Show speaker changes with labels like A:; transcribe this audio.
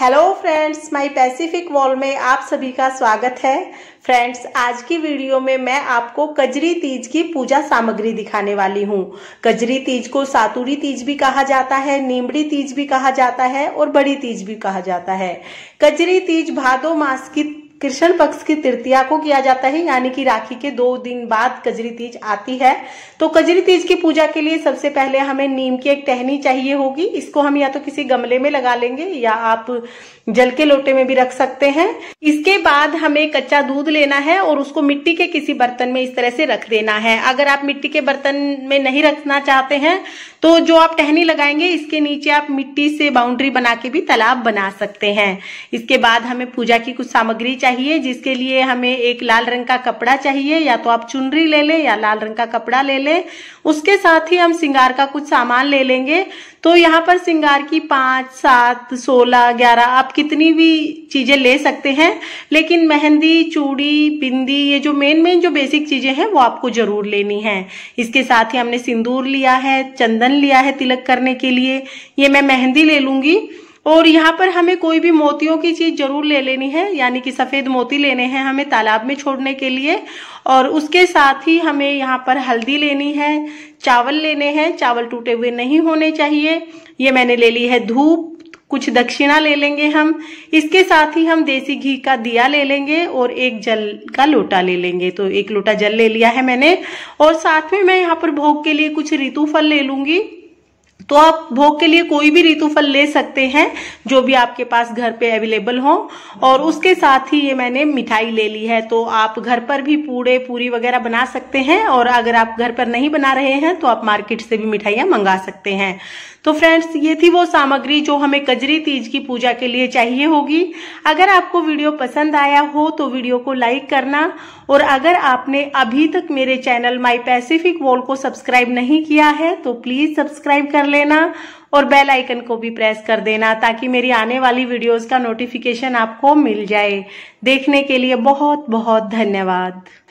A: hello friends My Pacific Wall में आप सभी का स्वागत है फ्रेंड्स आज की वीडियो में मैं आपको कजरी तीज की पूजा सामग्री दिखाने वाली हूँ कजरी तीज को सातुरी तीज भी कहा जाता है नीमड़ी तीज भी कहा जाता है और बड़ी तीज भी कहा जाता है कजरी तीज भादो मास की कृष्ण पक्ष की तृतीया को किया जाता है यानी कि राखी के दो दिन बाद कजरी तीज आती है तो कजरी तीज की पूजा के लिए सबसे पहले हमें नीम की एक टहनी चाहिए होगी इसको हम या तो किसी गमले में लगा लेंगे या आप जल के लोटे में भी रख सकते हैं इसके बाद हमें कच्चा दूध लेना है और उसको मिट्टी के किसी बर्तन में इस तरह से रख देना है अगर आप मिट्टी के बर्तन में नहीं रखना चाहते हैं तो जो आप टहनी लगाएंगे इसके नीचे आप मिट्टी से बाउंड्री बना के भी तालाब बना सकते हैं इसके बाद हमें पूजा की कुछ सामग्री चाहिए जिसके लिए हमें एक लाल रंग का कपड़ा चाहिए या तो आप चुनरी ले लें या लाल रंग का कपड़ा ले लें उसके साथ ही हम सिंगार का कुछ सामान ले लेंगे तो यहाँ पर सिंगार की पाँच सात सोलह ग्यारह आप कितनी भी चीज़ें ले सकते हैं लेकिन मेहंदी चूड़ी बिंदी ये जो मेन मेन जो बेसिक चीज़ें हैं वो आपको ज़रूर लेनी है इसके साथ ही हमने सिंदूर लिया है चंदन लिया है तिलक करने के लिए ये मैं मेहंदी ले लूँगी और यहाँ पर हमें कोई भी मोतियों की चीज़ जरूर ले लेनी है यानी कि सफ़ेद मोती लेने हैं हमें तालाब में छोड़ने के लिए और उसके साथ ही हमें यहाँ पर हल्दी लेनी है चावल लेने हैं चावल टूटे हुए नहीं होने चाहिए ये मैंने ले ली है धूप कुछ दक्षिणा ले लेंगे हम इसके साथ ही हम देसी घी का दिया ले लेंगे और एक जल का लोटा ले लेंगे तो एक लोटा जल ले लिया है मैंने और साथ में मैं यहाँ पर भोग के लिए कुछ ऋतु फल ले लूंगी तो आप भोग के लिए कोई भी ऋतु फल ले सकते हैं जो भी आपके पास घर पे अवेलेबल हो और उसके साथ ही ये मैंने मिठाई ले ली है तो आप घर पर भी पूड़े पूरी वगैरह बना सकते हैं और अगर आप घर पर नहीं बना रहे हैं तो आप मार्केट से भी मिठाइयाँ मंगा सकते हैं तो फ्रेंड्स ये थी वो सामग्री जो हमें कजरी तीज की पूजा के लिए चाहिए होगी अगर आपको वीडियो पसंद आया हो तो वीडियो को लाइक करना और अगर आपने अभी तक मेरे चैनल माई पैसिफिक वॉल को सब्सक्राइब नहीं किया है तो प्लीज सब्सक्राइब कर लेना और बेल आइकन को भी प्रेस कर देना ताकि मेरी आने वाली वीडियोस का नोटिफिकेशन आपको मिल जाए देखने के लिए बहुत बहुत धन्यवाद